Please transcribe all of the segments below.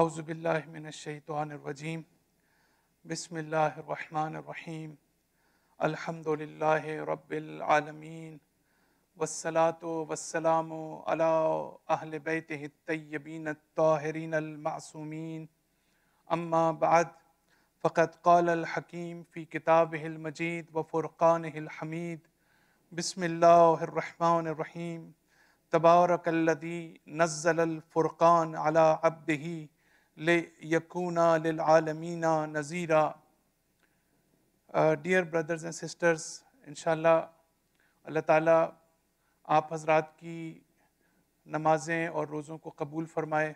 अउज़बिल्लिनशैतवानरवजीम बसमीम अलहमदिल्ला रबालमीन वसलात वसलाम अलाअल बैत तय्यबीन ताहरीन अलमासूमीन अम्मा बाद फ़कत कौल हकीम फ़ी किताब मजीद व फ़ुरक़ान हमीद बसमीम तबारकल्लदी नज़लफ़ुरक़ान अला अब्दही ليكون للعالمين نذيرا uh, Dear brothers and sisters, inshallah Allah Ta'ala आप हजरात की नमाज़ें और रोज़ों को कबूल फ़रमाए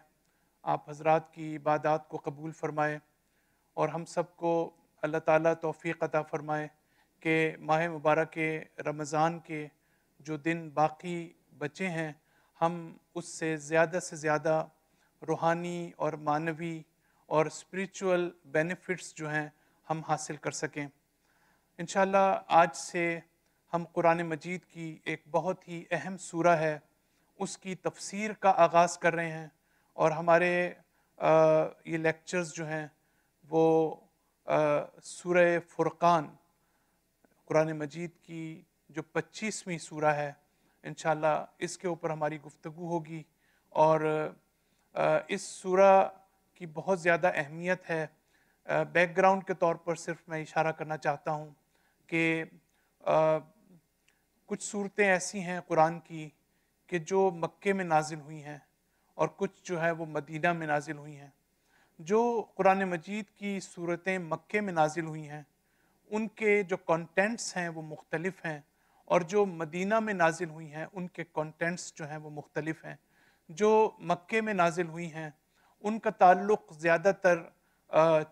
आप हजरात की इबादत को कबूल फ़रमाए और हम सब को अल्लाह ताला तौफ़ी अता फ़रमाए कि माह मुबारक के रमज़ान के जो दिन बाकी बचे हैं हम उससे ज़्यादा से ज़्यादा रूहानी और मानवी और स्पिरिचुअल बेनिफिट्स जो हैं हम हासिल कर सकें इन आज से हम कुरान मजीद की एक बहुत ही अहम सूरा है उसकी तफसीर का आगाज़ कर रहे हैं और हमारे आ, ये लेक्चर्स जो हैं वो सूर्य फुरक़ान कुरान मजीद की जो पच्चीसवीं सूरा है इन इसके ऊपर हमारी गुफ्तु होगी और इस सूरा की बहुत ज़्यादा अहमियत है बैकग्राउंड के तौर पर सिर्फ मैं इशारा करना चाहता हूँ कि कुछ सूरतें ऐसी हैं कुरान की कि जो मक्के में नाजिल हुई हैं और कुछ जो है वो मदीना में नाजिल हुई हैं जो कुरान मजीद की सूरतें मक्के में नाजिल हुई हैं उनके जो कंटेंट्स हैं वो मुख्तलिफ़ हैं और जो मदीना में नाजिल हुई हैं उनके कंटेंट्स जो हैं वो मुख्तलिफ़ हैं जो मक्के में नाजिल हुई हैं उनका ताल्लुक़ ज़्यादातर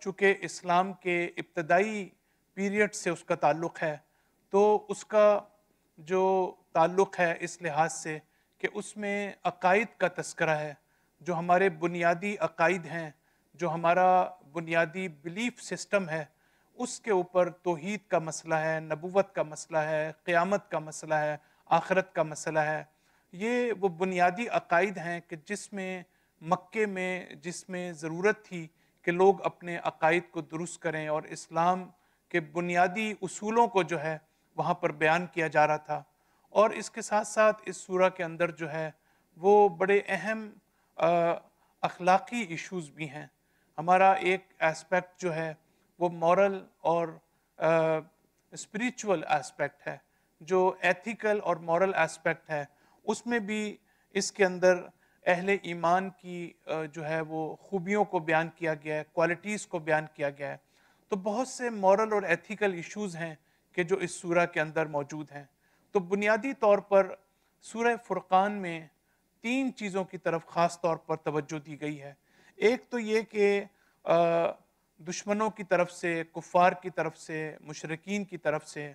चूँकि इस्लाम के इब्तदाई पीरियड से उसका ताल्लुक़ है तो उसका जो ताल्लुक़ है इस लिहाज से कि उसमें अकायद का तस्करा है जो हमारे बुनियादी अकायद हैं जो हमारा बुनियादी बिलीफ सिस्टम है उसके ऊपर तोहद का मसला है नबूवत का मसला है क़्यामत का मसला है आखरत का मसला है ये वो बुनियादी अकायद हैं कि जिसमें मक्के में जिसमें ज़रूरत थी कि लोग अपने अकायद को दुरुस्त करें और इस्लाम के बुनियादी असूलों को जो है वहाँ पर बयान किया जा रहा था और इसके साथ साथ इस सूरह के अंदर जो है वो बड़े अहम अखलाकी इश्यूज़ भी हैं हमारा एक एस्पेक्ट जो है वो मॉरल और स्पिरिचुअल एस्पेक्ट है जो एथिकल और मॉरल एस्पेक्ट है उसमें भी इसके अंदर अहल ईमान की जो है वो खूबियों को बयान किया गया है क्वालिटीज़ को बयान किया गया है तो बहुत से मॉरल और एथिकल इश्यूज़ हैं कि जो इस सूरह के अंदर मौजूद हैं तो बुनियादी तौर पर सूर्य फुरकान में तीन चीज़ों की तरफ ख़ास तौर पर तवज्जो दी गई है एक तो ये कि दुश्मनों की तरफ से कुफार की तरफ से मशरकिन की तरफ से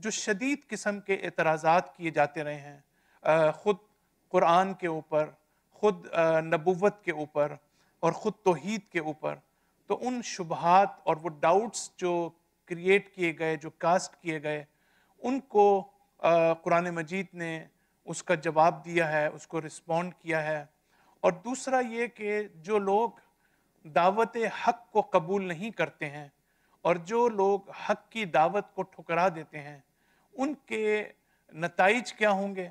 जो शदीद किस्म के एतराज़ात किए जाते रहे हैं ख़ुद कुरान के ऊपर ख़ुद नबूवत के ऊपर और ख़ुद तोहद के ऊपर तो उन शुबहत और वो डाउट्स जो क्रिएट किए गए जो कास्ट किए गए उनको कुरान मजीद ने उसका जवाब दिया है उसको रिस्पॉन्ड किया है और दूसरा ये कि जो लोग दावत हक को कबूल नहीं करते हैं और जो लोग हक की दावत को ठुकरा देते हैं उनके नतज क्या होंगे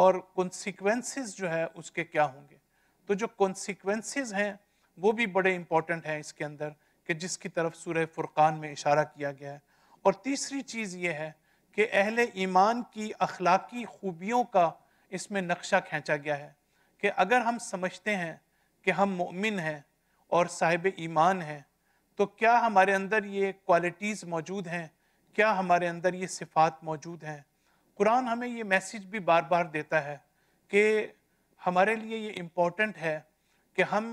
और कॉन्सिक्वेंसेस जो है उसके क्या होंगे तो जो कॉन्सिक्वेंसेस हैं वो भी बड़े इंपॉर्टेंट हैं इसके अंदर कि जिसकी तरफ सूर्य फुरकान में इशारा किया गया है और तीसरी चीज़ ये है कि अहल ईमान की अखलाकी खूबियों का इसमें नक्शा खींचा गया है कि अगर हम समझते हैं कि हम मोमिन हैं और साहिब ईमान हैं तो क्या हमारे अंदर ये क्वालिटीज़ मौजूद हैं क्या हमारे अंदर ये सिफात मौजूद हैं कुरान हमें ये मैसेज भी बार बार देता है कि हमारे लिए ये इम्पोर्टेंट है कि हम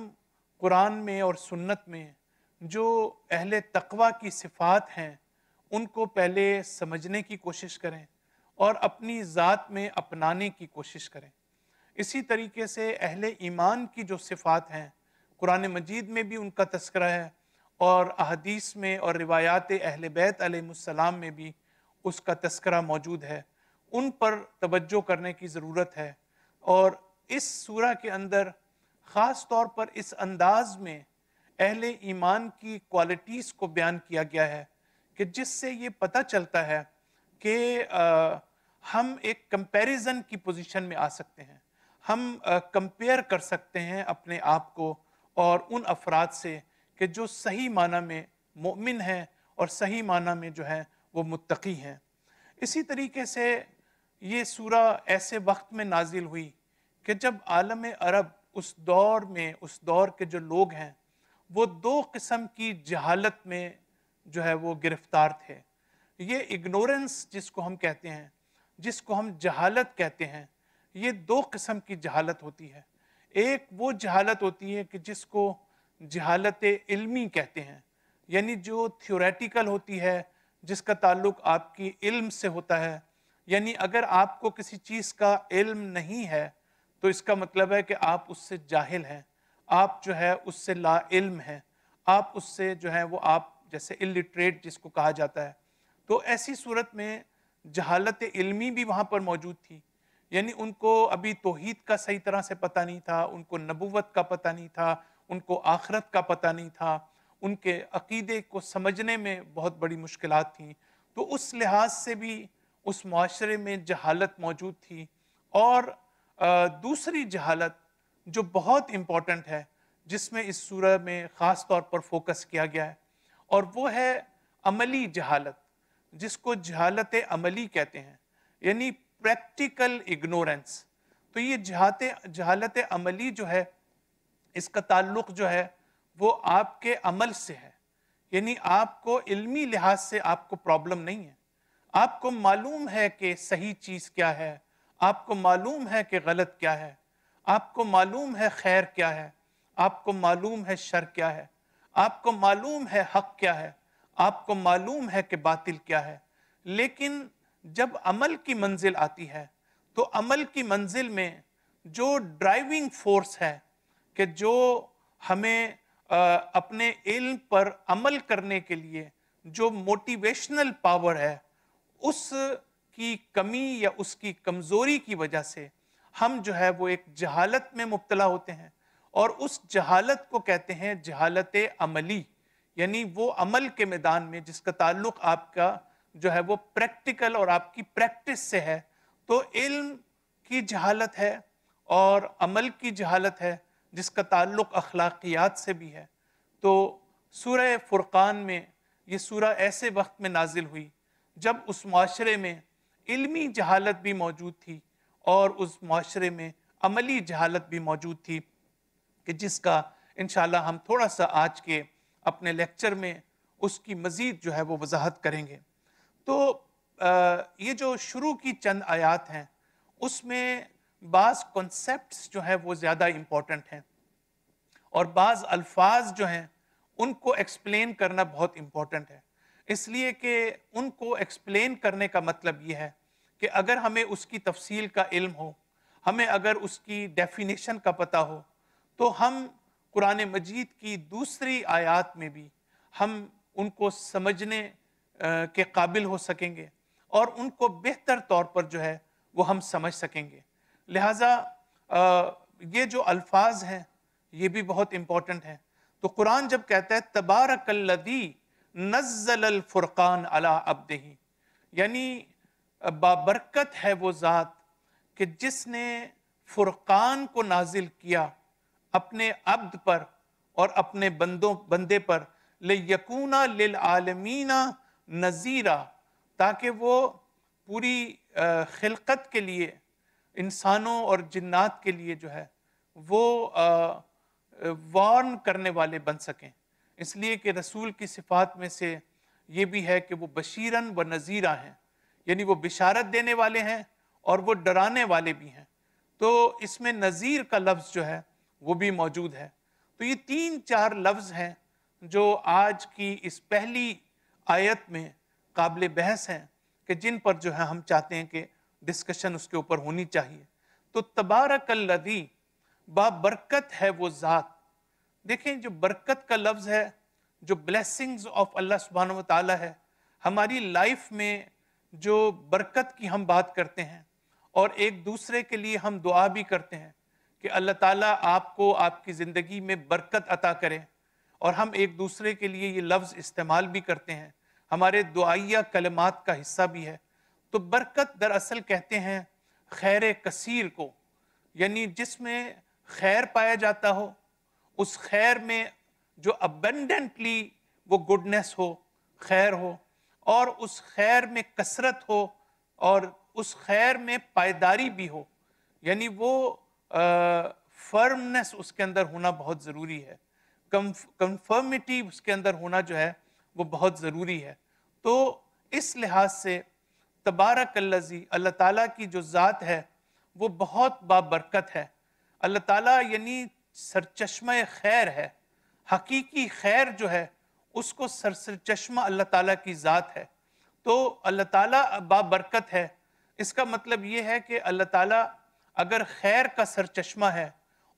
कुरान में और सुन्नत में जो अहल तकवा की सिफ़ात हैं उनको पहले समझने की कोशिश करें और अपनी ज़ात में अपनाने की कोशिश करें इसी तरीके से अहल ईमान की जो सिफ़ात हैं कुरान मजीद में भी उनका तस्करा है और अहदीस में और रिवायात अहल बैत आलम में भी उसका तस्करा मौजूद है उन पर तवज्जो करने की ज़रूरत है और इस सूरह के अंदर ख़ास तौर पर इस अंदाज में अहल ईमान की क्वालिटीज़ को बयान किया गया है कि जिससे ये पता चलता है कि हम एक कंपैरिजन की पोजीशन में आ सकते हैं हम कंपेयर कर सकते हैं अपने आप को और उन अफराद से कि जो सही माना में मोमिन हैं और सही माना में जो है वो मुतकी हैं इसी तरीके से ये सूरा ऐसे वक्त में नाजिल हुई कि जब आलम अरब उस दौर में उस दौर के जो लोग हैं वो दो किस्म की जहालत में जो है वो गिरफ्तार थे ये इग्नोरेंस जिसको हम कहते हैं जिसको हम जहालत कहते हैं ये दो किस्म की जहालत होती है एक वो जहालत होती है कि जिसको जहालत इल्मी कहते हैं यानी जो थियोरेटिकल होती है जिसका ताल्लुक आपकी इल्म से होता है यानी अगर आपको किसी चीज़ का इल्म नहीं है तो इसका मतलब है कि आप उससे जाहिल हैं आप जो है उससे ला इल्म हैं आप उससे जो है वो आप जैसे इलिटरेट जिसको कहा जाता है तो ऐसी सूरत में जहालत इल्मी भी वहाँ पर मौजूद थी यानी उनको अभी तोहद का सही तरह से पता नहीं था उनको नबूवत का पता नहीं था उनको आखरत का पता नहीं था उनके अकीदे को समझने में बहुत बड़ी मुश्किल थी तो उस लिहाज से भी उस माशरे में जहालत मौजूद थी और दूसरी जहालत जो बहुत इम्पॉर्टेंट है जिसमें इस सूरह में ख़ास तौर पर फोकस किया गया है और वो है अमली जहालत जिसको जहालत अमली कहते हैं यानी प्रैक्टिकल इग्नोरेंस तो ये जहात जहालत अमली जो है इसका ताल्लुक जो है वो आपके अमल से है यानी आपको इल्मी लिहाज से आपको प्रॉब्लम नहीं है आपको मालूम है कि सही चीज़ क्या है आपको मालूम है कि गलत क्या है आपको मालूम है खैर क्या है आपको मालूम है शर क्या है आपको मालूम है हक क्या है आपको मालूम है कि बातिल क्या है लेकिन जब अमल की मंजिल आती है तो अमल की मंजिल में जो ड्राइविंग फोर्स है कि जो हमें आ, अपने इल्म पर अमल करने के लिए जो मोटिवेशनल पावर है उसकी कमी या उसकी कमज़ोरी की वजह से हम जो है वो एक जहालत में मुबतला होते हैं और उस जहालत को कहते हैं जहालत अमली यानी वो अमल के मैदान में जिसका ताल्लुक आपका जो है वो प्रैक्टिकल और आपकी प्रैक्टिस से है तो इल्म की जहालत है और अमल की जहालत है जिसका ताल्लुक अखलाकियात से भी है तो सूरह फुरक़ान में ये सूरह ऐसे वक्त में नाजिल हुई जब उस माशरे में इल्मी जहालत भी मौजूद थी और उस माशरे में अमली जहालत भी मौजूद थी कि जिसका इन हम थोड़ा सा आज के अपने लेक्चर में उसकी मज़ीद जो है वो वजाहत करेंगे तो आ, ये जो शुरू की चंद आयात हैं उसमें बाज़ कॉन्सेप्ट जो हैं वो ज़्यादा इम्पॉटेंट हैं और बाज़ अल्फाज जो हैं उनको एक्सप्लेन करना बहुत इम्पॉर्टेंट है इसलिए कि उनको एक्सप्लेन करने का मतलब ये है कि अगर हमें उसकी तफसील का इल्म हो हमें अगर उसकी डेफिनेशन का पता हो तो हम कुरान मजीद की दूसरी आयात में भी हम उनको समझने के काबिल हो सकेंगे और उनको बेहतर तौर पर जो है वो हम समझ सकेंगे लिहाजा ये जो अल्फाज हैं ये भी बहुत इम्पॉर्टेंट हैं तो कुरान जब कहता है तबारकल्लदी नज़ल फ़ुरक़ान अला अबदही यानी बाबरकत है वो ज़ात कि जिसने फ़ुरक़ान को नाजिल किया अपने अब्द पर और अपने बंदों बंदे पर ले यकूना लिल आलमीना नज़ीरा ताकि वो पूरी खिलकत के लिए इंसानों और जन्ात के लिए जो है वो वार्न करने वाले बन सकें इसलिए कि रसूल की सिफात में से ये भी है कि वो बशीरन व नज़ीरा हैं यानी वो बिशारत देने वाले हैं और वो डराने वाले भी हैं तो इसमें नज़ीर का लफ्ज़ जो है वो भी मौजूद है तो ये तीन चार लफ्ज़ हैं जो आज की इस पहली आयत में काबिल बहस हैं कि जिन पर जो है हम चाहते हैं कि डिस्कशन उसके ऊपर होनी चाहिए तो तबारक लदी बरकत है वो ज़ात देखें जो बरकत का लफ्ज़ है जो ब्लेसिंग्स ऑफ अल्लाह सुबहान ताला है हमारी लाइफ में जो बरकत की हम बात करते हैं और एक दूसरे के लिए हम दुआ भी करते हैं कि अल्लाह ताला आपको आपकी ज़िंदगी में बरकत अता करें और हम एक दूसरे के लिए ये लफ्ज़ इस्तेमाल भी करते हैं हमारे दुआया कलमात का हिस्सा भी है तो बरकत दरअसल कहते हैं खैर कसीर को यानी जिसमें खैर पाया जाता हो उस खैर में जो अबेंडेंटली वो गुडनेस हो खैर हो और उस खैर में कसरत हो और उस खैर में पायदारी भी हो यानी वो फर्मनेस उसके अंदर होना बहुत ज़रूरी है कंफर्मिटी उसके अंदर होना जो है वो बहुत ज़रूरी है तो इस लिहाज से तबारक लजी अल्लाह ताला की जो ज़ात है वो बहुत बाबरकत है अल्लाह ताला यानी सरचश्मा खैर है हकीकी खैर जो है उसको सर चश्मा अल्लाह ताला की ज़ात है तो अल्लाह ताला बाबरकत है इसका मतलब ये है कि अल्लाह ताला अगर खैर का सरचश्मा है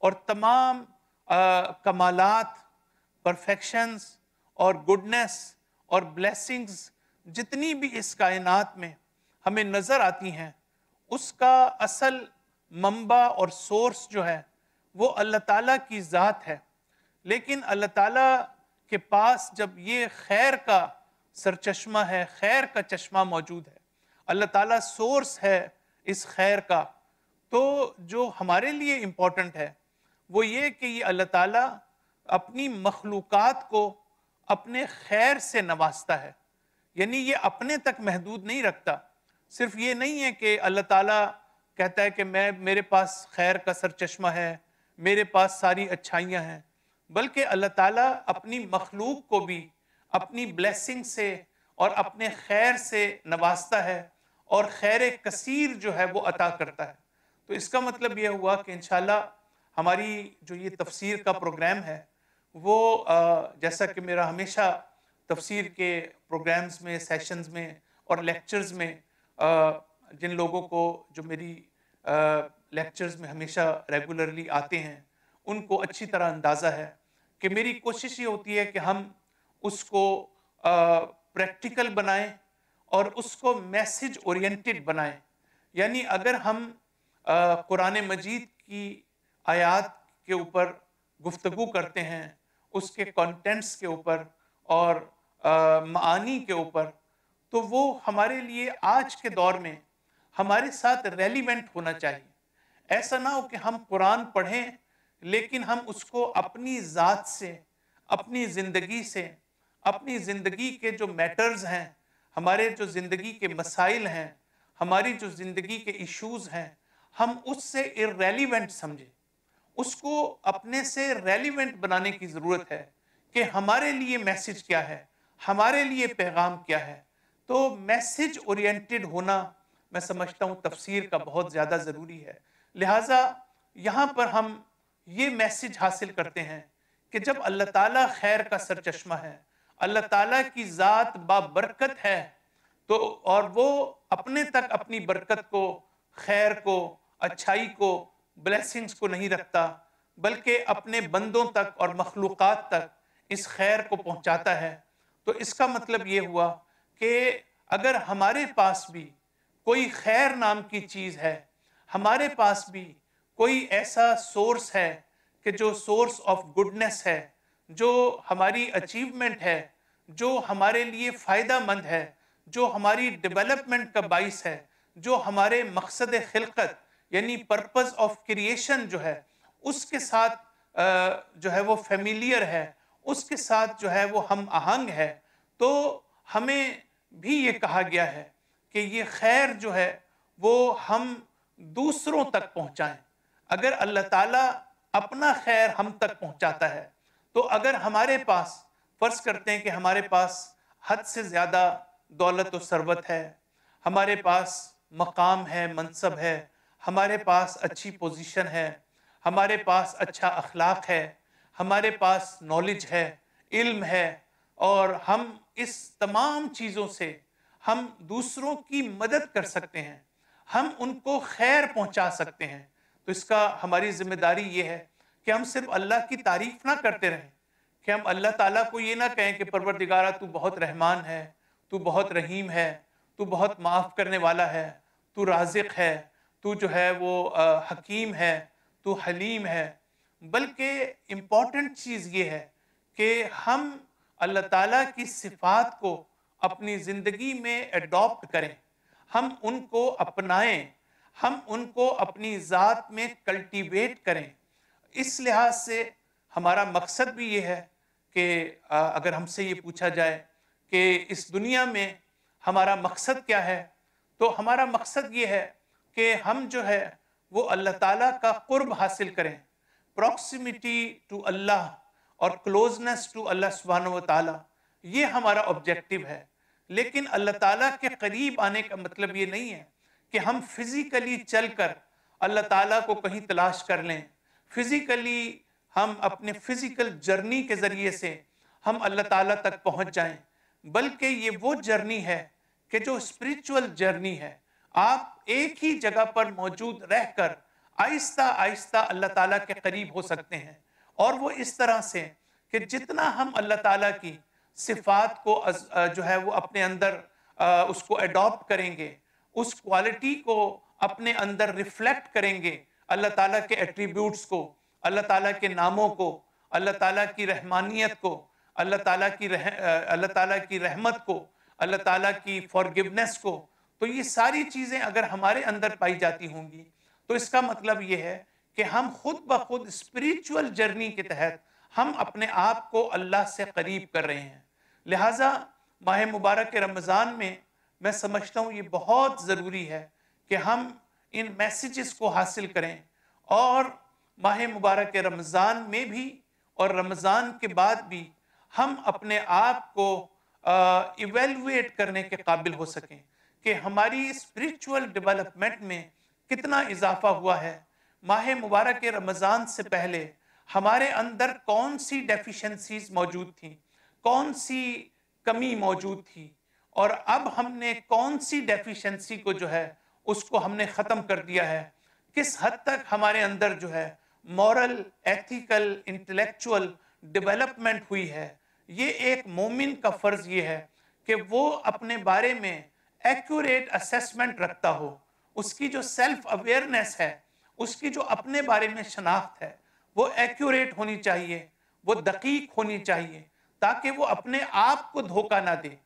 और तमाम आ, कमालात परफेक्शंस और गुडनेस और ब्लेसिंग्स जितनी भी इस कायनात में हमें नज़र आती हैं उसका असल मंबा और सोर्स जो है वो अल्लाह ताला की ज़ात है लेकिन अल्लाह ताला के पास जब ये खैर का सरचश्मा है खैर का चश्मा मौजूद है अल्लाह ताला सोर्स है इस खैर का तो जो हमारे लिए इम्पोर्टेंट है वो ये कि ये अल्लाह ताला अपनी मखलूक़ात को अपने खैर से नवाजता है यानी ये अपने तक महदूद नहीं रखता सिर्फ ये नहीं है कि अल्लाह ताला कहता है कि मैं मेरे पास खैर का सरचश्मा है मेरे पास सारी अच्छाइयाँ हैं बल्कि अल्लाह ताला अपनी मखलूक को भी अपनी ब्लेसिंग से और अपने खैर से नवाजता है और खैर कसीर जो है वो अता करता है तो इसका मतलब यह हुआ कि इन हमारी जो ये तफसीर का प्रोग्राम है वो जैसा कि मेरा हमेशा तफसीर के प्रोग्राम्स में सेशंस में और लेक्चर्स में जिन लोगों को जो मेरी लेक्चर्स में हमेशा रेगुलरली आते हैं उनको अच्छी तरह अंदाज़ा है कि मेरी कोशिश ये होती है कि हम उसको प्रैक्टिकल बनाएं और उसको मैसेज ओरिएंटेड बनाएं यानी अगर हम कुरान मजीद की आयात के ऊपर गुफ्तगु करते हैं उसके कंटेंट्स के ऊपर और मानी के ऊपर तो वो हमारे लिए आज के दौर में हमारे साथ रेलिवेंट होना चाहिए ऐसा ना हो कि हम कुरान पढ़ें लेकिन हम उसको अपनी ज़ात से अपनी ज़िंदगी से अपनी ज़िंदगी के जो मैटर्स हैं हमारे जो ज़िंदगी के मसाइल हैं हमारी जो ज़िंदगी के इश्यूज़ हैं हम उससे इरेलीवेंट समझें उसको अपने से रेलीवेंट बनाने की ज़रूरत है कि हमारे लिए मैसेज क्या है हमारे लिए पैगाम क्या है तो मैसेज ओरिएंटेड होना मैं समझता हूँ तफसीर का बहुत ज़्यादा ज़रूरी है लिहाजा यहाँ पर हम ये मैसेज हासिल करते हैं कि जब अल्लाह ताला खैर का सरचश्मा है अल्लाह ताला की ज़ात बाबरकत है तो और वो अपने तक अपनी बरकत को खैर को अच्छाई को ब्लेसिंग्स को नहीं रखता बल्कि अपने बंदों तक और मखलूक़ तक इस खैर को पहुंचाता है तो इसका मतलब ये हुआ कि अगर हमारे पास भी कोई खैर नाम की चीज़ है हमारे पास भी कोई ऐसा सोर्स है कि जो सोर्स ऑफ गुडनेस है जो हमारी अचीवमेंट है जो हमारे लिए फ़ायदा मंद है जो हमारी डेवलपमेंट का बाइस है जो हमारे मकसद खिलकत यानी पर्पस ऑफ क्रिएशन जो है उसके साथ जो है वो फेमिलियर है उसके साथ जो है वो हम आहंग है तो हमें भी ये कहा गया है कि ये खैर जो है वो हम दूसरों तक पहुंचाएं अगर अल्लाह ताला अपना खैर हम तक पहुंचाता है तो अगर हमारे पास फ़र्ज करते हैं कि हमारे पास हद से ज़्यादा दौलत और सरबत है हमारे पास मकाम है मनसब है हमारे पास अच्छी पोजीशन है हमारे पास अच्छा अखलाक है हमारे पास नॉलेज है इल्म है और हम इस तमाम चीज़ों से हम दूसरों की मदद कर सकते हैं हम उनको खैर पहुंचा सकते हैं तो इसका हमारी जिम्मेदारी ये है कि हम सिर्फ अल्लाह की तारीफ ना करते रहें कि हम अल्लाह ताला को ये ना कहें कि परवरदिगारा तू बहुत रहमान है तू बहुत रहीम है तू बहुत माफ़ करने वाला है तू राजिक है तू जो है वो आ, हकीम है तू हलीम है बल्कि इम्पॉर्टेंट चीज़ ये है कि हम अल्लाह ताला की सिफात को अपनी ज़िंदगी में अडॉप्ट करें हम उनको अपनाएं हम उनको अपनी ज़ात में कल्टीवेट करें इस लिहाज से हमारा मकसद भी ये है कि अगर हमसे ये पूछा जाए कि इस दुनिया में हमारा मकसद क्या है तो हमारा मकसद ये है कि हम जो है वो अल्लाह ताला का कुर्ब हासिल करें प्रॉक्सिमिटी टू अल्लाह और क्लोजनेस टू अल्लाह सुबहान वाली ये हमारा ऑब्जेक्टिव है लेकिन अल्लाह ताला के करीब आने का मतलब ये नहीं है कि हम फिज़िकली चल कर अल्लाह ताला को कहीं तलाश कर लें फिज़िकली हम अपने फिज़िकल जर्नी के ज़रिए से हम अल्लाह ताला तक पहुंच जाएं बल्कि ये वो जर्नी है कि जो स्पिरिचुअल जर्नी है आप एक ही जगह पर मौजूद रहकर आहिस्ता आहिस्ता अल्लाह ताला के करीब हो सकते हैं और वो इस तरह से कि जितना हम अल्लाह ताला की सिफात को जो है वो अपने अंदर उसको एडॉप्ट करेंगे उस क्वालिटी को अपने अंदर रिफ्लेक्ट करेंगे अल्लाह ताला के एट्रीब्यूट्स को अल्लाह ताला के नामों को अल्लाह ताला की रहमानियत को अल्लाह ताला की रह अल्लाह ताला की रहमत को अल्लाह ताला की फॉरगिवनेस को तो ये सारी चीज़ें अगर हमारे अंदर पाई जाती होंगी तो इसका मतलब ये है कि हम खुद ब खुद स्परिचुअल जर्नी के तहत हम अपने आप को अल्लाह से करीब कर रहे हैं लिहाजा माह मुबारक के रमज़ान में मैं समझता हूँ ये बहुत ज़रूरी है कि हम इन मैसेजेस को हासिल करें और माह मुबारक के रमज़ान में भी और रमज़ान के बाद भी हम अपने आप को इवेलुएट करने के काबिल हो सकें कि हमारी स्पिरिचुअल डेवलपमेंट में कितना इजाफा हुआ है माह मुबारक के रमज़ान से पहले हमारे अंदर कौन सी डेफिशिएंसीज मौजूद थी कौन सी कमी मौजूद थी और अब हमने कौन सी डेफिशिएंसी को जो है उसको हमने ख़त्म कर दिया है किस हद तक हमारे अंदर जो है मॉरल एथिकल इंटेलेक्चुअल डेवलपमेंट हुई है ये एक मोमिन का फ़र्ज़ ये है कि वो अपने बारे में एक्यूरेट असेसमेंट रखता हो उसकी जो सेल्फ अवेयरनेस है उसकी जो अपने बारे में शनाख्त है वो एक्यूरेट होनी चाहिए वो दकीक होनी चाहिए ताकि वो अपने आप को धोखा ना दे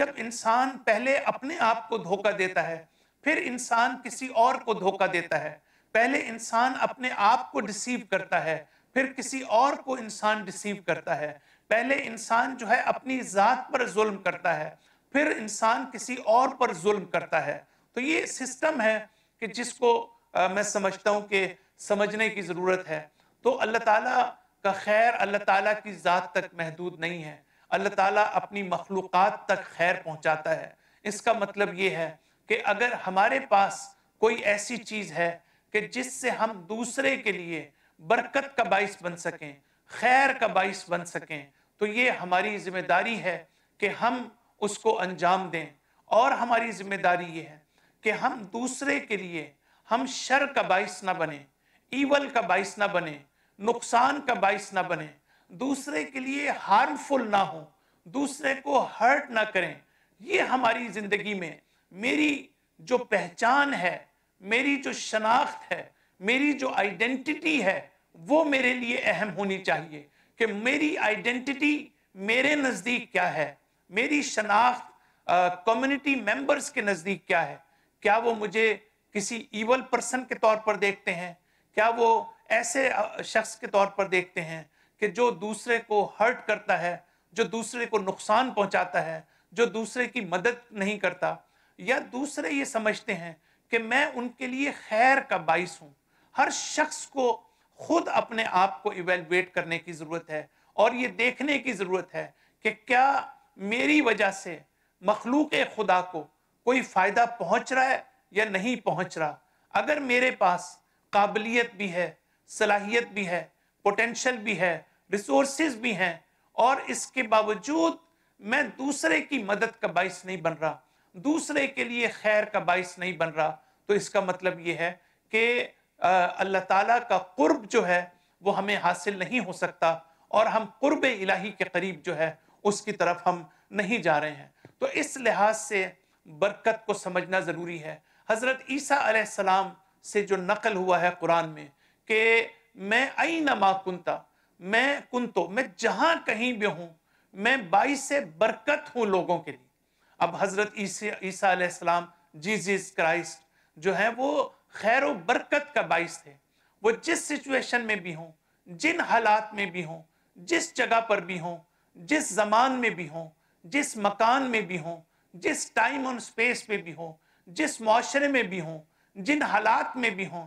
जब इंसान पहले अपने आप को धोखा देता है फिर इंसान किसी और को धोखा देता है पहले इंसान अपने आप को डिसीव करता है फिर किसी और को इंसान डिसीव करता है पहले इंसान जो है अपनी ज़ात पर जुल्म करता है फिर इंसान किसी और पर जुल्म करता है तो ये सिस्टम है कि जिसको आ, मैं समझता हूँ कि समझने की ज़रूरत है तो अल्लाह ताला का खैर अल्लाह ताला की ज़ात तक महदूद नहीं है अल्लाह ताला अपनी मखलूक तक खैर पहुँचाता है इसका मतलब ये है कि अगर हमारे पास कोई ऐसी चीज़ है कि जिससे हम दूसरे के लिए बरकत का बाइस बन सकें खैर का बाइस बन सकें तो ये हमारी जिम्मेदारी है कि हम उसको अंजाम दें और हमारी जिम्मेदारी ये है कि हम दूसरे के लिए हम शर का बाइस ना बने ईवल का बाइस ना बने नुकसान का बाइस ना बने दूसरे के लिए हार्मफुल ना हो दूसरे को हर्ट ना करें ये हमारी जिंदगी में मेरी जो पहचान है मेरी जो शनाख्त है मेरी जो आइडेंटिटी है वो मेरे लिए अहम होनी चाहिए कि मेरी आइडेंटिटी मेरे नज़दीक क्या है मेरी शनाख्त कम्युनिटी मेंबर्स के नज़दीक क्या है क्या वो मुझे किसी ईवल पर्सन के तौर पर देखते हैं क्या वो ऐसे शख्स के तौर पर देखते हैं कि जो दूसरे को हर्ट करता है जो दूसरे को नुकसान पहुंचाता है जो दूसरे की मदद नहीं करता या दूसरे ये समझते हैं कि मैं उनके लिए खैर का बाइस हूँ हर शख्स को खुद अपने आप को इवेलुएट करने की ज़रूरत है और ये देखने की ज़रूरत है कि क्या मेरी वजह से मखलूक खुदा को कोई फ़ायदा पहुँच रहा है या नहीं पहुँच रहा अगर मेरे पास काबिलियत भी है सलाहियत भी है पोटेंशल भी है रिसोर्स भी हैं और इसके बावजूद मैं दूसरे की मदद का बायस नहीं बन रहा दूसरे के लिए खैर का बायस नहीं बन रहा तो इसका मतलब ये है कि अल्लाह ताला का कुर्ब जो है वो हमें हासिल नहीं हो सकता और हम कुर्ब इलाही के करीब जो है उसकी तरफ हम नहीं जा रहे हैं तो इस लिहाज से बरकत को समझना ज़रूरी है हज़रत ईसा से जो नकल हुआ है कुरान में कि मैं आई नमा कुंता मैं कुंतो मैं जहां कहीं भी हूं मैं बाई से बरकत हूं लोगों के लिए अब हजरत ईसा सलाम जीजिस क्राइस्ट जो है वो खैर बरकत का बाइस थे वो जिस सिचुएशन में भी हों जिन हालात में भी हों जिस जगह पर भी हों जिस जमान में भी हों जिस मकान में भी हों जिस टाइम और स्पेस में भी हों जिस माशरे में भी हों जिन हालात में भी हों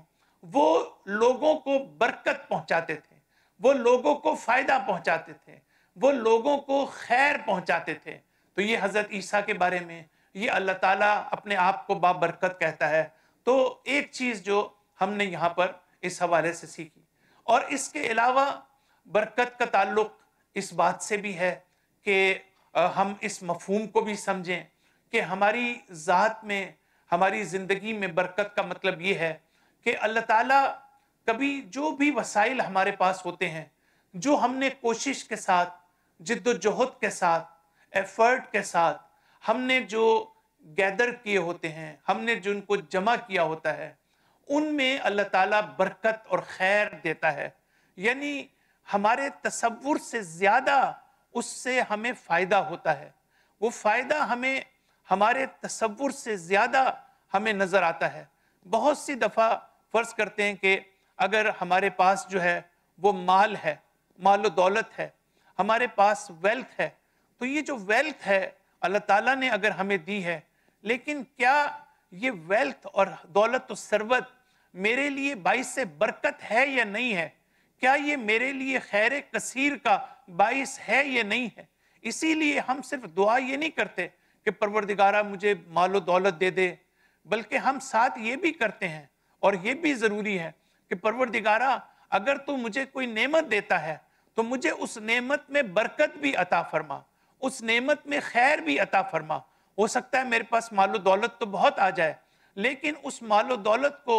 वो लोगों को बरकत पहुंचाते थे वो लोगों को फ़ायदा पहुंचाते थे वो लोगों को खैर पहुंचाते थे तो ये हज़रत ईसा के बारे में ये अल्लाह ताला अपने आप को बाबरकत कहता है तो एक चीज़ जो हमने यहाँ पर इस हवाले से सीखी और इसके अलावा बरकत का ताल्लुक इस बात से भी है कि हम इस मफहम को भी समझें कि हमारी ज़ात में हमारी ज़िंदगी में बरकत का मतलब ये है कि अल्लाह ताला कभी जो भी वसाइल हमारे पास होते हैं जो हमने कोशिश के साथ जिद्दोजहद के साथ एफर्ट के साथ हमने जो गैदर किए होते हैं हमने जो उनको जमा किया होता है उनमें अल्लाह ताला बरकत और खैर देता है यानी हमारे तस्वुर से ज़्यादा उससे हमें फ़ायदा होता है वो फ़ायदा हमें हमारे तस्वुर से ज़्यादा हमें नज़र आता है बहुत सी दफ़ा फ़र्ज़ करते हैं कि अगर हमारे पास जो है वो माल है माल दौलत है हमारे पास वेल्थ है तो ये जो वेल्थ है अल्लाह ताला ने अगर हमें दी है लेकिन क्या ये वेल्थ और दौलत और सरबत मेरे लिए बाईस से बरकत है या नहीं है क्या ये मेरे लिए खैर कसीर का बाइस है या नहीं है इसीलिए हम सिर्फ दुआ ये नहीं करते कि परवरदिगारा मुझे मालो दौलत दे दे बल्कि हम साथ ये भी करते हैं और ये भी ज़रूरी है कि परवरदिगारा अगर तू मुझे कोई नेमत देता है तो मुझे उस नेमत में बरकत भी अता फरमा उस नेमत में खैर भी अता फरमा हो सकता है मेरे पास मालो दौलत तो बहुत आ जाए लेकिन उस मालो दौलत को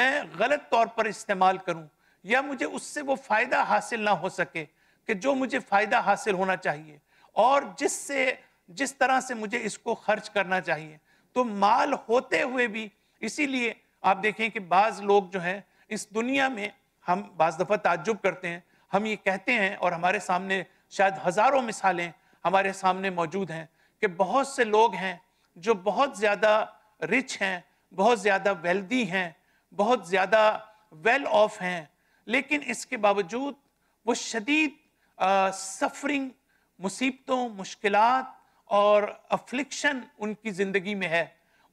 मैं गलत तौर पर इस्तेमाल करूं या मुझे उससे वो फ़ायदा हासिल ना हो सके कि जो मुझे फ़ायदा हासिल होना चाहिए और जिससे जिस तरह से मुझे इसको खर्च करना चाहिए तो माल होते हुए भी इसीलिए आप देखें कि बाज लोग जो हैं इस दुनिया में हम बाज दफ़ा ताज्जुब करते हैं हम ये कहते हैं और हमारे सामने शायद हज़ारों मिसालें हमारे सामने मौजूद हैं कि बहुत से लोग हैं जो बहुत ज़्यादा रिच हैं बहुत ज़्यादा वेल्दी हैं बहुत ज़्यादा वेल ऑफ हैं लेकिन इसके बावजूद वो शदीद सफरिंग मुसीबतों मुश्किल और अफ्लिक्शन उनकी ज़िंदगी में है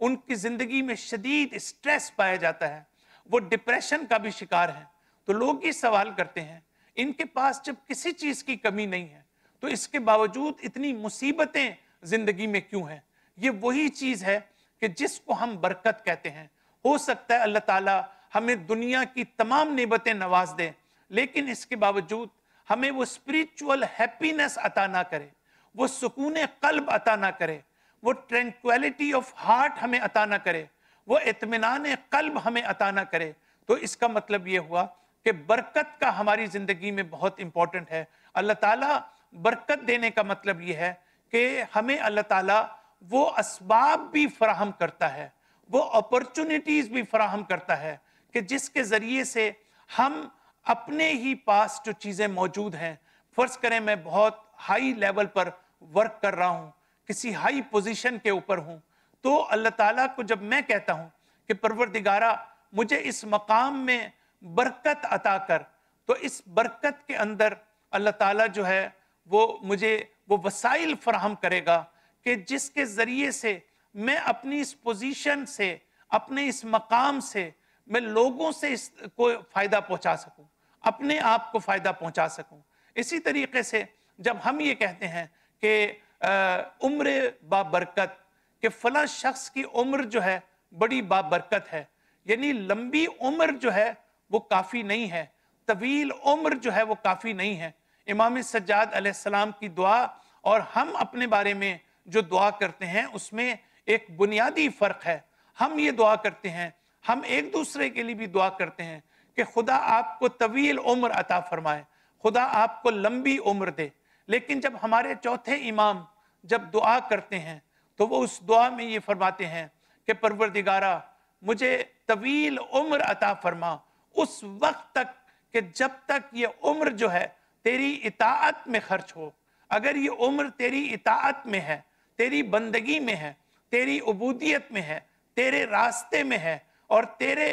उनकी ज़िंदगी में शदीद स्ट्रेस पाया जाता है वो डिप्रेशन का भी शिकार है तो लोग ये सवाल करते हैं इनके पास जब किसी चीज़ की कमी नहीं है तो इसके बावजूद इतनी मुसीबतें ज़िंदगी में क्यों हैं ये वही चीज़ है कि जिसको हम बरकत कहते हैं हो सकता है अल्लाह ताला हमें दुनिया की तमाम नेबतें नवाज दे लेकिन इसके बावजूद हमें वो स्पिरिचुअल हैप्पीनेस अता ना करे वो सुकून कल्ब अता ना करे वो ट्रैंक्वेलिटी ऑफ हार्ट हमें अता ना करे वो इतमान कल्ब हमें अता ना करे तो इसका मतलब ये हुआ कि बरकत का हमारी ज़िंदगी में बहुत इम्पॉर्टेंट है अल्लाह ताला बरकत देने का मतलब ये है कि हमें अल्लाह ताला वो इसबाब भी फ्राहम करता है वो अपॉर्चुनिटीज़ भी फ्राहम करता है कि जिसके ज़रिए से हम अपने ही पास जो चीज़ें मौजूद हैं फ़र्ज़ करें मैं बहुत हाई लेवल पर वर्क कर रहा हूँ किसी हाई पोजीशन के ऊपर हूं तो अल्लाह ताला को जब मैं कहता हूँ कि परवरदिगारा मुझे इस मकाम में बरकत अता कर तो इस बरकत के अंदर अल्लाह ताला जो है वो मुझे वो वसाइल फराहम करेगा कि जिसके ज़रिए से मैं अपनी इस पोजीशन से अपने इस मकाम से मैं लोगों से इस को फ़ायदा पहुंचा सकूं अपने आप को फ़ायदा पहुंचा सकूं इसी तरीके से जब हम ये कहते हैं कि उम्र बाबरकत के फ़ला शख्स की उम्र जो है बड़ी बाबरकत है यानी लंबी उम्र जो है वो काफ़ी नहीं है तवील उम्र जो है वो काफ़ी नहीं है इमाम सज्जाद अलैहिस्सलाम की दुआ और हम अपने बारे में जो दुआ करते हैं उसमें एक बुनियादी फ़र्क है हम ये दुआ करते हैं हम एक दूसरे के लिए भी दुआ करते हैं कि खुदा आपको तवील उम्र अता फरमाए खुदा आपको लंबी उम्र दे लेकिन जब हमारे चौथे इमाम जब दुआ करते हैं तो वो उस दुआ में ये फरमाते हैं कि परवरदिगारा मुझे तवील उम्र अता फरमा उस वक्त तक कि जब तक ये उम्र जो है तेरी इतात में खर्च हो अगर ये उम्र तेरी इतात में है तेरी बंदगी में है तेरी अबूदियत में है तेरे रास्ते में है और तेरे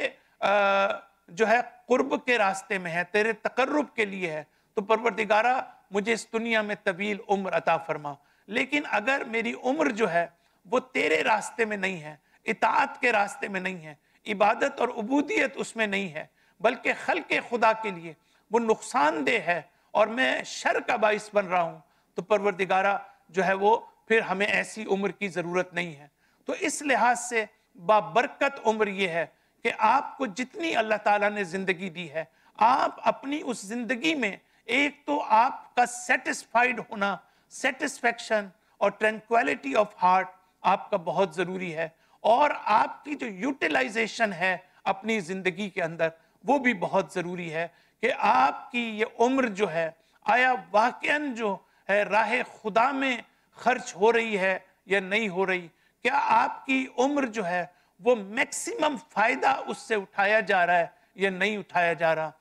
जो है कुर्ब के रास्ते में है तेरे तकर्रब के लिए है तो परवरदिगारा मुझे इस दुनिया में तवील उम्र अता फरमा लेकिन अगर मेरी उम्र जो है वो तेरे रास्ते में नहीं है इतात के रास्ते में नहीं है इबादत और अबूदियत उसमें नहीं है बल्कि खल के खुदा के लिए वो नुकसानदेह है और मैं शर का बायस बन रहा हूँ तो परवरदिगारा जो है वो फिर हमें ऐसी उम्र की ज़रूरत नहीं है तो इस लिहाज से बाबरकत उम्र ये है कि आपको जितनी अल्लाह ताला ने ज़िंदगी दी है आप अपनी उस ज़िंदगी में एक तो आपका सेटिस्फाइड होना सेटिस्फेक्शन और ट्रैंक्वेलिटी ऑफ हार्ट आपका बहुत ज़रूरी है और आपकी जो यूटिलाइजेशन है अपनी ज़िंदगी के अंदर वो भी बहुत ज़रूरी है कि आपकी ये उम्र जो है आया वाक़ जो है राह खुदा में खर्च हो रही है या नहीं हो रही क्या आपकी उम्र जो है वो मैक्सिमम फ़ायदा उससे उठाया जा रहा है या नहीं उठाया जा रहा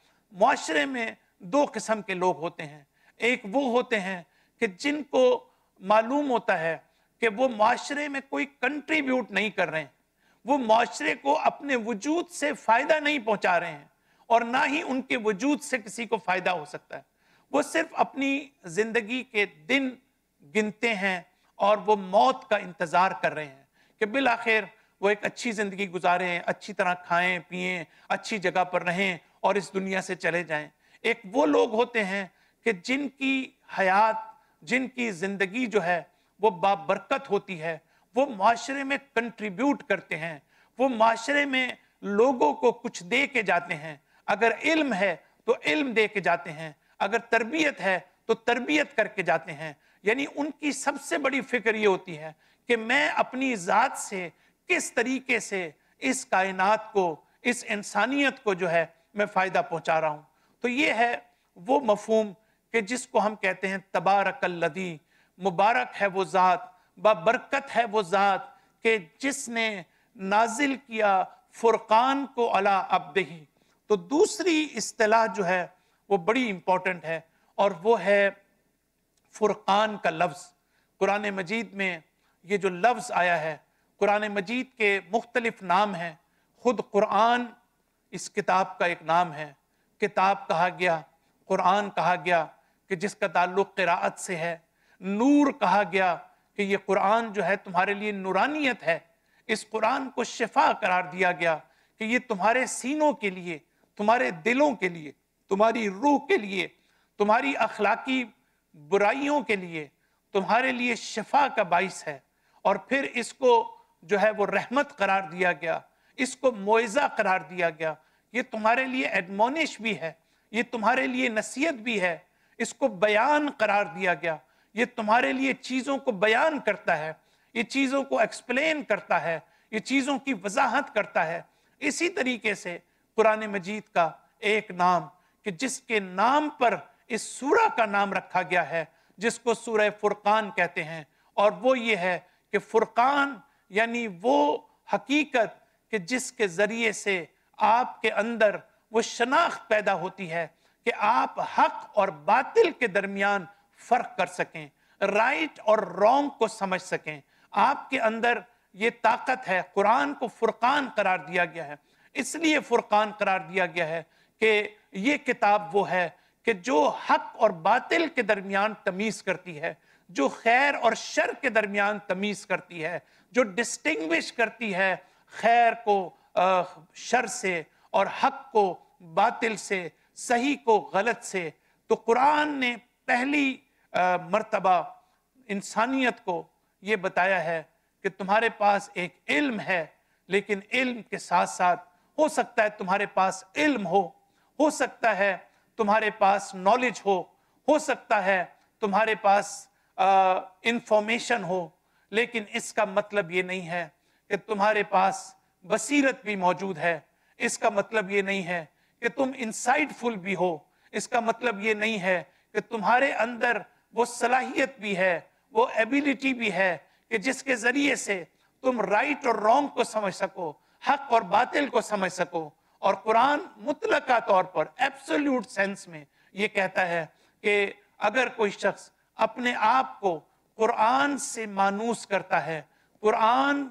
माशरे में दो किस्म के लोग होते हैं एक वो होते हैं कि जिनको मालूम होता है कि वो माशरे में कोई कंट्रीब्यूट नहीं कर रहे हैं वो माशरे को अपने वजूद से फ़ायदा नहीं पहुंचा रहे हैं और ना ही उनके वजूद से किसी को फ़ायदा हो सकता है वो सिर्फ अपनी ज़िंदगी के दिन गिनते हैं और वो मौत का इंतज़ार कर रहे हैं कि बिल आखिर वो एक अच्छी ज़िंदगी गुजारें अच्छी तरह खाएं पिए अच्छी जगह पर रहें और इस दुनिया से चले जाएं एक वो लोग होते हैं कि जिनकी हयात जिनकी ज़िंदगी जो है वो बाबरकत होती है वो माशरे में कंट्रीब्यूट करते हैं वो माशरे में लोगों को कुछ दे के जाते हैं अगर इल्म है तो इल्म दे के जाते हैं अगर तरबियत है तो तरबियत करके जाते हैं यानी उनकी सबसे बड़ी फिक्र ये होती है कि मैं अपनी ज़ात से किस तरीके से इस कायनात को इस इंसानियत को जो है मैं फ़ायदा पहुंचा रहा हूं तो ये है वो मफहम कि जिसको हम कहते हैं लदी मुबारक है वो ज़ात बरकत है वो ज़ात के जिसने नाजिल किया फुरकान को अला अबदही तो दूसरी अतलाह जो है वो बड़ी इम्पॉर्टेंट है और वो है फुरकान का लफ्ज़ कुरान मजीद में ये जो लफ्ज़ आया है कुरान मजीद के मुख्तलिफ नाम हैं ख़ुद कुरान इस किताब का एक नाम है किताब कहा गया कुरान कहा गया कि जिसका ताल्लुक किरात से है नूर कहा गया कि ये कुरान जो है तुम्हारे लिए नूरानियत है इस कुरान को शिफा करार दिया गया कि ये तुम्हारे सीनों के लिए तुम्हारे दिलों के लिए तुम्हारी रूह के लिए तुम्हारी अखलाकी बुराइयों के लिए तुम्हारे लिए शिफा का बाइस है और फिर इसको जो है वो रहमत करार दिया गया इसको मुआवजा करार दिया गया ये तुम्हारे लिए एडमोनिश भी है ये तुम्हारे लिए नसीहत भी है इसको बयान करार दिया गया ये तुम्हारे लिए चीज़ों को बयान करता है ये चीज़ों को एक्सप्लेन करता है ये चीज़ों की वजाहत करता है इसी तरीके से कुरान मजीद का एक नाम कि जिसके नाम पर इस सूरा का नाम रखा गया है जिसको सूरह फुरकान कहते हैं और वो ये है कि फुरकान यानी वो हकीकत कि जिसके ज़रिए से आपके अंदर वो शनाख्त पैदा होती है कि आप हक और बातिल के दरमियान फ़र्क कर सकें राइट और रॉन्ग को समझ सकें आपके अंदर ये ताकत है कुरान को फुरकान करार दिया गया है इसलिए फुरकान करार दिया गया है कि ये किताब वो है कि जो हक और बातिल के दरमियान तमीज़ करती है जो खैर और शर के दरमियान तमीज़ करती है जो डिस्टिंग्विश करती है खैर को शर से और हक को बातिल से सही को गलत से तो कुरान ने पहली मर्तबा इंसानियत को ये बताया है कि तुम्हारे पास एक इल्म है लेकिन इल्म के साथ साथ हो सकता है तुम्हारे पास इल्म हो हो सकता है तुम्हारे पास नॉलेज हो हो सकता है तुम्हारे पास इंफॉर्मेशन हो लेकिन इसका मतलब ये नहीं है कि तुम्हारे पास बसीरत भी मौजूद है इसका मतलब ये नहीं है कि तुम इंसाइटफुल भी हो इसका मतलब ये नहीं है कि तुम्हारे अंदर वो सलाहियत भी है वो एबिलिटी भी है कि जिसके ज़रिए से तुम राइट और रॉन्ग को समझ सको हक और बातिल को समझ सको और कुरान मुतल तौर पर एब्सोल्यूट सेंस में ये कहता है कि अगर कोई शख्स अपने आप को कुरान से मानूस करता है कुरान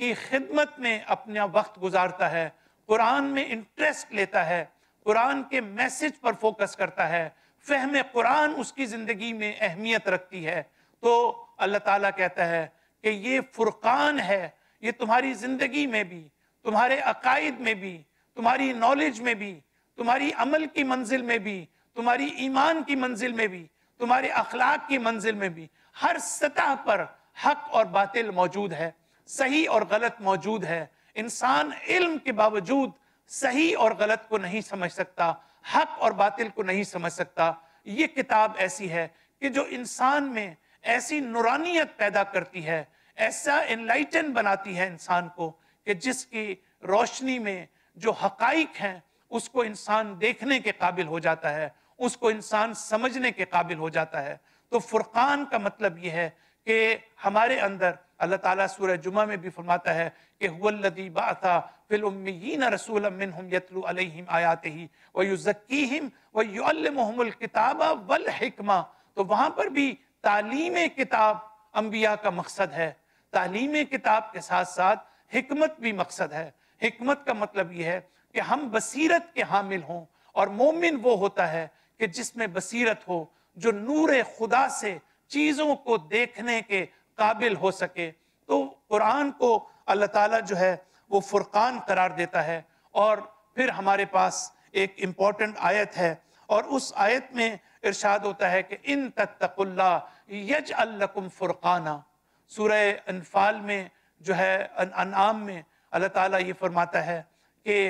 की खिदमत में अपना वक्त गुजारता है कुरान में इंटरेस्ट लेता है कुरान के मैसेज पर फोकस करता है फहम कुरान उसकी ज़िंदगी में अहमियत रखती है तो अल्लाह ताला कहता है कि ये फुरकान है ये तुम्हारी ज़िंदगी में भी तुम्हारे अकायद में भी तुम्हारी नॉलेज में भी तुम्हारी अमल की मंजिल में भी तुम्हारी ईमान की मंजिल में भी तुम्हारे अखलाक की मंजिल में भी हर सतह पर हक और बातिल मौजूद है सही और गलत मौजूद है इंसान इल्म के बावजूद सही और गलत को नहीं समझ सकता हक और बातिल को नहीं समझ सकता ये किताब ऐसी है कि जो इंसान में ऐसी नुरानियत पैदा करती है ऐसा इनलाइटन बनाती है इंसान को कि जिसकी रोशनी में जो हकाइक हैं उसको इंसान देखने के काबिल हो जाता है उसको इंसान समझने के काबिल हो जाता है तो फुरकान का मतलब यह है कि हमारे अंदर अल्लाह ताला सूरह जुमा में भी फरमाता है कि हुवल्लदी बाता फिल उम्मीन रसूल मिनहुम यतलू अलैहिम आयातिही व युज़क्कीहिम व युअल्लिमुहुमुल किताब वल हिकमा तो वहां पर भी तालीम किताब अम्बिया का मकसद है तालीम किताब के साथ साथ हिकमत भी मकसद है हिकमत का मतलब यह है कि हम बसीरत के हामिल हों और मोमिन वो होता है कि जिसमें बसीरत हो जो नूर खुदा से चीज़ों को देखने के काबिल हो सके तो कुरान को अल्लाह ताला जो है वो फुरकान करार देता है और फिर हमारे पास एक इम्पॉर्टेंट आयत है और उस आयत में इरशाद होता है कि इन तत्तकुल्ला यज अल्लकुम फुरकाना सूरह अनफाल में जो है अनाम में अल्लाह ताला ये फरमाता है कि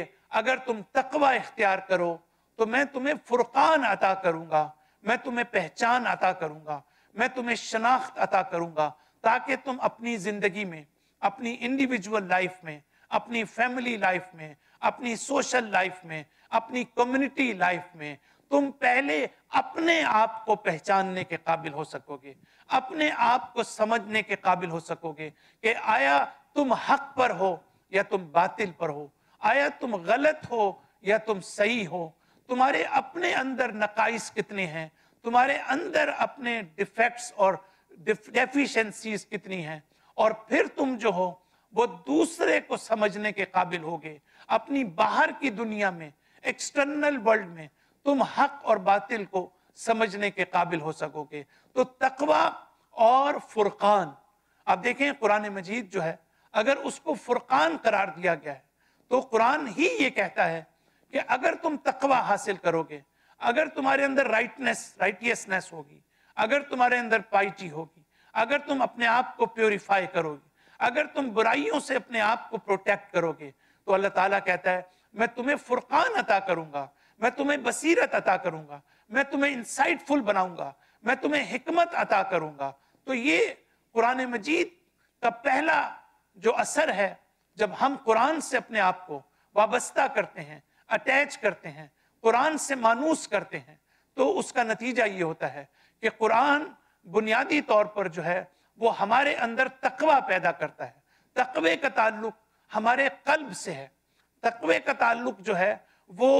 अगर तुम तकवा इख्तियार करो तो मैं तुम्हें फुरकान अता करूँगा मैं तुम्हें पहचान अता करूँगा मैं तुम्हें शनाख्त अता करूँगा ताकि तुम अपनी ज़िंदगी में अपनी इंडिविजुअल लाइफ में अपनी फैमिली लाइफ में अपनी सोशल लाइफ में अपनी कम्युनिटी लाइफ में तुम पहले अपने आप को पहचानने के काबिल हो सकोगे अपने आप को समझने के काबिल हो सकोगे कि आया तुम हक पर हो या तुम बातिल पर हो आया तुम गलत हो या तुम सही हो तुम्हारे अपने अंदर नकाइस कितने हैं तुम्हारे अंदर अपने डिफेक्ट्स और डेफिशिएंसीज कितनी हैं और फिर तुम जो हो वो दूसरे को समझने के काबिल होगे अपनी बाहर की दुनिया में एक्सटर्नल वर्ल्ड में तुम हक और बातिल को समझने के काबिल हो सकोगे तो तकवा और फुरकान आप देखें कुरान मजीद जो है अगर उसको फुरकान करार दिया गया है तो कुरान ही ये कहता है कि अगर तुम तकवा हासिल करोगे अगर तुम्हारे अंदर राइटनेस राइटियसनेस होगी अगर तुम्हारे अंदर पाइटी होगी अगर तुम अपने आप को प्योरीफाई करोगे अगर तुम बुराइयों से अपने आप को प्रोटेक्ट करोगे तो अल्लाह ताला कहता है मैं तुम्हें फुरकान अता करूंगा मैं तुम्हें बसीरत अता करूंगा मैं तुम्हें इंसाइटफुल बनाऊंगा मैं तुम्हें हिकमत अता करूंगा तो ये कुरान मजीद का पहला जो असर है जब हम कुरान से अपने आप को वाबस्ता करते हैं अटैच करते हैं कुरान से मानूस करते हैं तो उसका नतीजा ये होता है कि कुरान बुनियादी तौर पर जो है वो हमारे अंदर तकवा पैदा करता है तकवे का ताल्लुक हमारे कल्ब से है तकवे का ताल्लुक जो है वो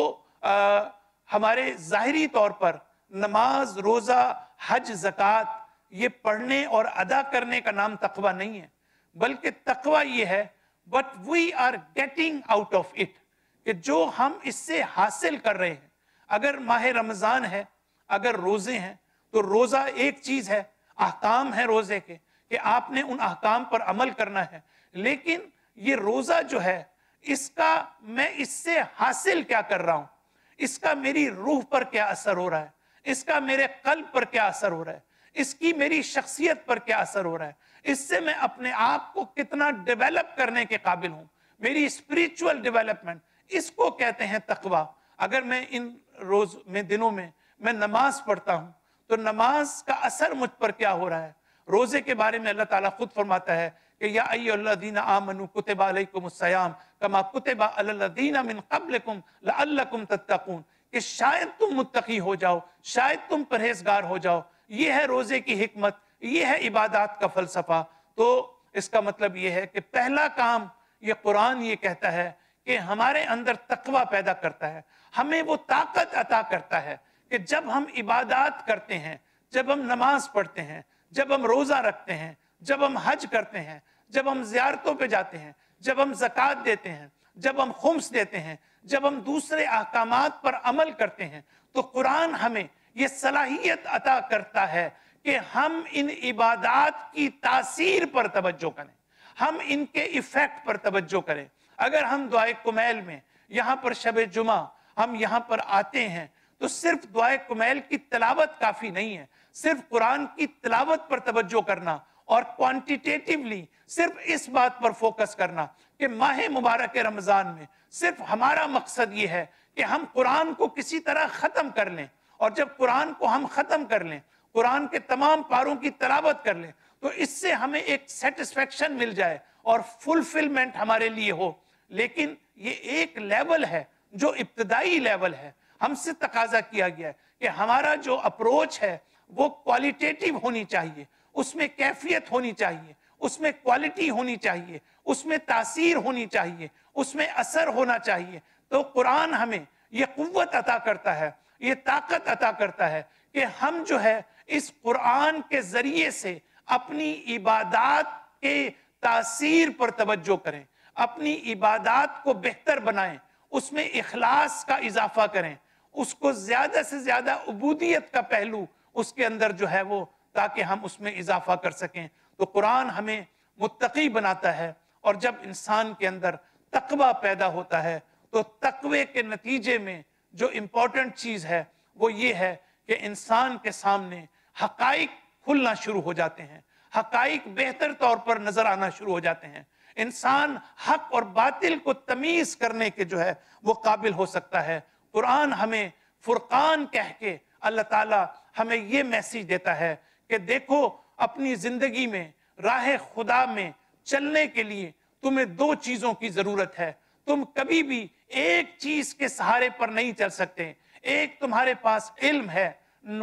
आ, हमारे ज़ाहरी तौर पर नमाज रोज़ा हज जक़ात ये पढ़ने और अदा करने का नाम तकवा नहीं है बल्कि तकवा ये है but we are getting out of it कि जो हम इससे हासिल कर रहे हैं अगर माह रमज़ान है अगर रोज़े हैं तो रोज़ा एक चीज़ है अहकाम है रोज़े के कि आपने उन अहकाम पर अमल करना है लेकिन ये रोज़ा जो है इसका मैं इससे हासिल क्या कर रहा हूं इसका मेरी रूह पर क्या असर हो रहा है इसका मेरे कल्ब पर क्या असर हो रहा है इसकी मेरी शख्सियत पर क्या असर हो रहा है इससे मैं अपने आप को कितना डेवलप करने के काबिल हूँ मेरी स्पिरिचुअल डेवलपमेंट इसको कहते हैं तकवा अगर मैं इन रोज में दिनों में मैं नमाज पढ़ता हूं तो नमाज का असर मुझ पर क्या हो रहा है रोजे के बारे में अल्लाह ताला खुद फरमाता है कि या अय्युल्लादीन आमनु कुतिबा अलैकुमुस्सयाम कमा कुतिबा अलल्लादीन मिन कबलकुम लअल्लकुम तत्तकून कि शायद तुम मुत्तकी हो जाओ शायद तुम परहेजगार हो जाओ ये है रोजे की हिकमत ये है इबादत का फलसफा तो इसका मतलब ये है कि पहला काम ये कुरान ये कहता है कि हमारे अंदर तकवा पैदा करता है हमें वो ताकत अता करता है कि जब हम इबादत करते हैं जब हम नमाज पढ़ते हैं जब हम रोज़ा रखते हैं जब हम हज करते हैं जब हम ज्यारतों पे जाते हैं जब हम जक़ात देते हैं जब हम खुम्स देते हैं जब हम दूसरे अहकाम पर अमल करते हैं तो कुरान हमें ये सलाहियत अता करता है कि हम इन इबादत की तासीर पर तवज्जो करें हम इनके इफ़ेक्ट पर तवज्जो करें अगर हम दुआ कुमैल में यहाँ पर शब जुमा हम यहाँ पर आते हैं तो सिर्फ दुआ कुमैल की तलावत काफ़ी नहीं है सिर्फ कुरान की तलावत पर तवज्जो करना और क्वांटिटेटिवली सिर्फ इस बात पर फोकस करना कि माह मुबारक रमज़ान में सिर्फ हमारा मकसद ये है कि हम कुरान को किसी तरह ख़त्म कर लें और जब कुरान को हम ख़त्म कर लें कुरान के तमाम पारों की तलावत कर लें तो इससे हमें एक सेटिस्फेक्शन मिल जाए और फुलफिलमेंट हमारे लिए हो लेकिन ये एक लेवल है जो इब्तदाई लेवल है हमसे तकाजा किया गया है कि हमारा जो अप्रोच है वो क्वालिटेटिव होनी चाहिए उसमें कैफियत होनी चाहिए उसमें क्वालिटी होनी चाहिए उसमें तासीर होनी चाहिए उसमें असर होना चाहिए तो कुरान हमें ये कुत अता करता है ये ताकत अता करता है कि हम जो है इस कुरान के ज़रिए से अपनी इबादत के तासीर पर तवज्जो करें अपनी इबादत को बेहतर बनाएं उसमें इखलास का इजाफा करें उसको ज्यादा से ज्यादा उबूदियत का पहलू उसके अंदर जो है वो ताकि हम उसमें इजाफा कर सकें तो कुरान हमें मुतकी बनाता है और जब इंसान के अंदर तकबा पैदा होता है तो तकबे के नतीजे में जो इम्पोर्टेंट चीज़ है वो ये है कि इंसान के सामने हकाइक खुलना शुरू हो जाते हैं हकाइक बेहतर तौर पर नजर आना शुरू हो जाते हैं इंसान हक और बातिल को तमीज करने के जो है वो काबिल हो सकता है कुरान हमें फुरकान कह के अल्लाह ताला हमें ये मैसेज देता है कि देखो अपनी ज़िंदगी में राह खुदा में चलने के लिए तुम्हें दो चीज़ों की ज़रूरत है तुम कभी भी एक चीज़ के सहारे पर नहीं चल सकते एक तुम्हारे पास इल्म है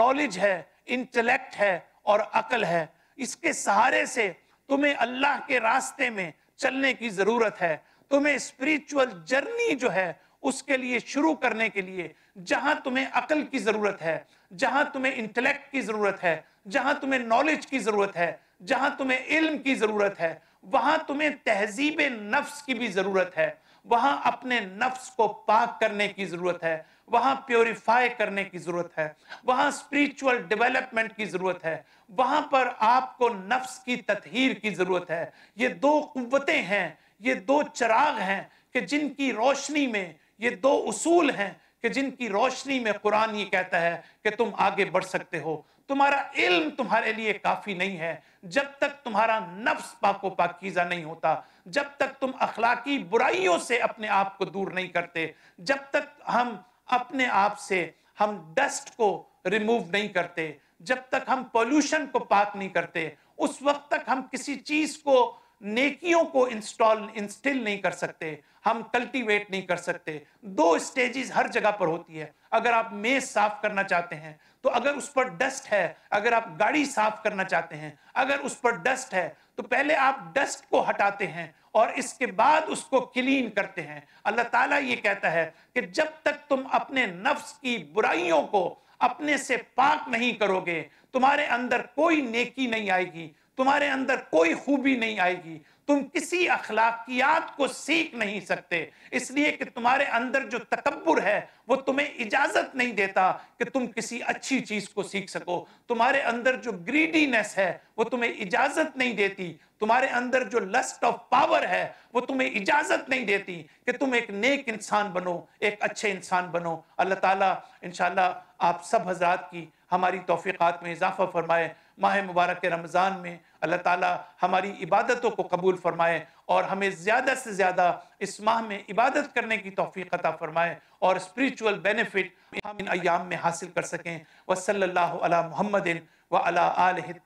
नॉलेज है इंटेलेक्ट है और अकल है इसके सहारे से तुम्हें अल्लाह के रास्ते में चलने की ज़रूरत है तुम्हें स्पिरिचुअल जर्नी जो है उसके लिए शुरू करने के लिए जहां तुम्हें अकल की जरूरत है जहां तुम्हें इंटेलेक्ट की जरूरत है जहां तुम्हें नॉलेज की जरूरत है जहां तुम्हें इल्म की जरूरत है वहां तुम्हें तहजीब नफ्स की भी जरूरत है वहां अपने नफ्स को पाक करने की जरूरत है वहां प्योरीफाई करने की जरूरत है वहां स्पिरिचुअल डेवलपमेंट की जरूरत है वहां पर आपको नफ्स की तथहीर की जरूरत है ये दो कुतें हैं ये दो चिराग हैं कि जिनकी रोशनी में ये दो उसूल हैं कि जिनकी रोशनी में कुरान ये कहता है कि तुम आगे बढ़ सकते हो तुम्हारा इल्म तुम्हारे लिए काफ़ी नहीं है जब तक तुम्हारा नफ्स पाको पाकीज़ा नहीं होता जब तक तुम अखलाकी बुराइयों से अपने आप को दूर नहीं करते जब तक हम अपने आप से हम डस्ट को रिमूव नहीं करते जब तक हम पोल्यूशन को पाक नहीं करते उस वक्त तक हम किसी चीज़ को नेकियों को इंस्टॉल इंस्टिल नहीं कर सकते हम कल्टीवेट नहीं कर सकते दो स्टेजेस हर जगह पर होती है अगर आप मेज साफ करना चाहते हैं तो अगर उस पर डस्ट है अगर आप गाड़ी साफ करना चाहते हैं अगर उस पर डस्ट है तो पहले आप डस्ट को हटाते हैं और इसके बाद उसको क्लीन करते हैं अल्लाह ताला ये कहता है कि जब तक तुम अपने नफ्स की बुराइयों को अपने से पाक नहीं करोगे तुम्हारे अंदर कोई नेकी नहीं आएगी तुम्हारे अंदर कोई खूबी नहीं आएगी तुम किसी अखलाकियात को सीख नहीं सकते इसलिए कि तुम्हारे अंदर जो तकबर है वो तुम्हें इजाजत नहीं देता कि तुम किसी अच्छी चीज को सीख सको तुम्हारे अंदर जो ग्रीडीनेस है वो तुम्हें इजाजत नहीं देती तुम्हारे अंदर जो लस्ट ऑफ पावर है वो तुम्हें इजाजत नहीं देती कि तुम एक नेक इंसान बनो एक अच्छे इंसान बनो अल्लाह ताला इंशाल्लाह आप सब हजरात की हमारी तोफ़ीक़ात में इजाफा फरमाए माह मुबारक रमज़ान में अल्लाह ताला हमारी इबादतों को कबूल फ़रमाए और हमें ज़्यादा से ज़्यादा इस माह में इबादत करने की तोफ़ी अता फ़रमाए और स्परिचुअल बेनिफिट हम इन अयाम में हासिल कर सकें वसल्ला महमदिन व अला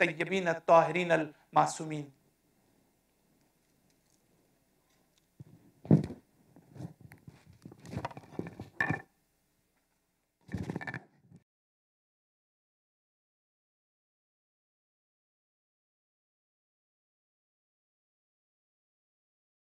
तयबीन ताहरीन मासूमीन